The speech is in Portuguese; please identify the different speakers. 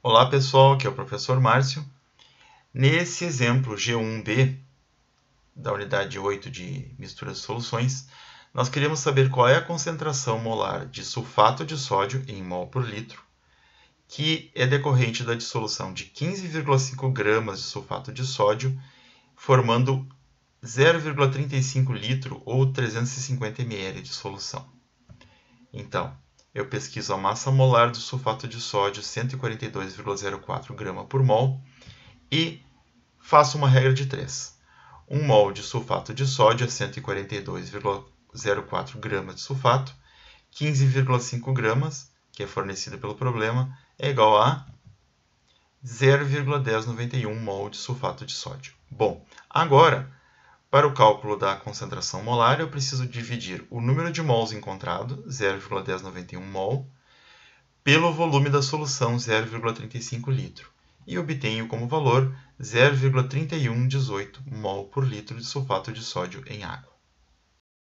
Speaker 1: Olá pessoal, aqui é o professor Márcio. Nesse exemplo G1B da unidade 8 de mistura de soluções, nós queremos saber qual é a concentração molar de sulfato de sódio em mol por litro, que é decorrente da dissolução de 15,5 gramas de sulfato de sódio, formando 0,35 litro ou 350 ml de solução. Então, eu pesquiso a massa molar do sulfato de sódio, 142,04 grama por mol, e faço uma regra de 3. 1 mol de sulfato de sódio é 142,04 gramas de sulfato, 15,5 gramas, que é fornecido pelo problema, é igual a 0,1091 mol de sulfato de sódio. Bom, agora para o cálculo da concentração molar, eu preciso dividir o número de mols encontrado, 0,1091 mol, pelo volume da solução, 0,35 litro, e obtenho como valor 0,3118 mol por litro de sulfato de sódio em água.